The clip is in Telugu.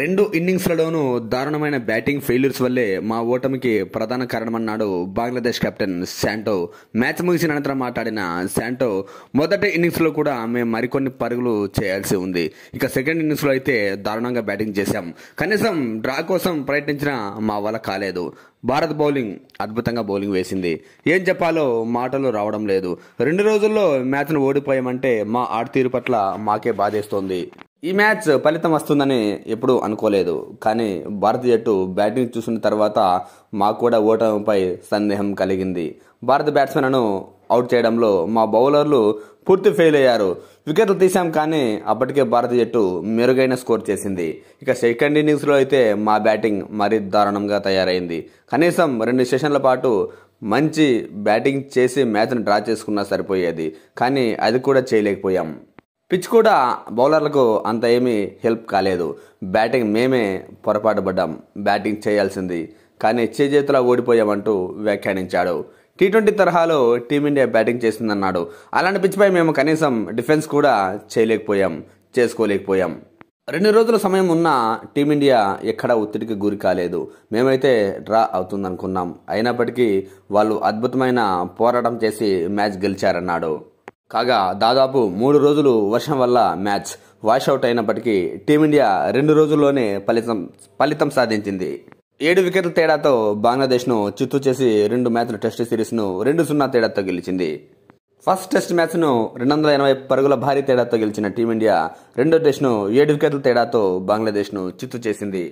రెండు ఇన్నింగ్స్లలోనూ దారుణమైన బ్యాటింగ్ ఫెయిల్యూర్స్ వల్లే మా ఓటమికి ప్రధాన కారణమన్నాడు బంగ్లాదేశ్ కెప్టెన్ శాంటో మ్యాచ్ ముగిసిన అనంతరం మాట్లాడిన శాంటో మొదటి ఇన్నింగ్స్లో కూడా మేము మరికొన్ని పరుగులు చేయాల్సి ఉంది ఇక సెకండ్ ఇన్నింగ్స్లో అయితే దారుణంగా బ్యాటింగ్ చేశాం కనీసం డ్రా కోసం ప్రయత్నించిన మా వల్ల కాలేదు భారత్ బౌలింగ్ అద్భుతంగా బౌలింగ్ వేసింది ఏం చెప్పాలో మాటలు రావడం లేదు రెండు రోజుల్లో మ్యాచ్ను ఓడిపోయామంటే మా ఆడతీరు పట్ల మాకే బాధేస్తోంది ఈ మ్యాచ్ ఫలితం వస్తుందని ఎప్పుడూ అనుకోలేదు కానీ భారత జట్టు బ్యాటింగ్ చూసిన తర్వాత మాకు కూడా ఓటమిపై సందేహం కలిగింది భారత బ్యాట్స్మెన్ను అవుట్ చేయడంలో మా బౌలర్లు పూర్తి ఫెయిల్ అయ్యారు వికెట్లు తీసాం కానీ అప్పటికే భారత జట్టు మెరుగైన స్కోర్ చేసింది ఇక సెకండ్ ఇన్నింగ్స్లో అయితే మా బ్యాటింగ్ మరీ దారుణంగా తయారైంది కనీసం రెండు సెషన్ల పాటు మంచి బ్యాటింగ్ చేసి మ్యాచ్ను డ్రా చేసుకున్నా సరిపోయేది కానీ అది కూడా చేయలేకపోయాం పిచ్ కూడా బౌలర్లకు అంత ఏమీ హెల్ప్ కాలేదు బ్యాటింగ్ మేమే పొరపాటు పడ్డాం బ్యాటింగ్ చేయాల్సింది కానీ చేజేతులా ఓడిపోయామంటూ వ్యాఖ్యానించాడు టీ ట్వంటీ తరహాలో టీమిండియా బ్యాటింగ్ చేసిందన్నాడు అలాంటి పిచ్పై మేము కనీసం డిఫెన్స్ కూడా చేయలేకపోయాం చేసుకోలేకపోయాం రెండు రోజుల సమయం ఉన్న టీమిండియా ఎక్కడా ఒత్తిడికి గురి కాలేదు మేమైతే డ్రా అవుతుందనుకున్నాం అయినప్పటికీ వాళ్ళు అద్భుతమైన పోరాటం చేసి మ్యాచ్ గెలిచారన్నాడు కాగా దాదాపు మూడు రోజులు వర్షం వల్ల మ్యాచ్ వాషౌట్ అయినప్పటికీ టీమిండియా రెండు రోజుల్లోనే ఫలితం ఫలితం సాధించింది ఏడు వికెట్ల తేడాతో బంగ్లాదేశ్ను చిత్తు చేసి రెండు మ్యాచ్ల టెస్ట్ సిరీస్ను రెండు సున్నా తేడాతో గెలిచింది ఫస్ట్ టెస్ట్ మ్యాచ్ను రెండు వందల ఎనభై పరుగుల భారీ తేడాతో గెలిచిన టీమిండియా రెండో టెస్ట్ను ఏడు వికెట్ల తేడాతో బంగ్లాదేశ్ను చిత్తు చేసింది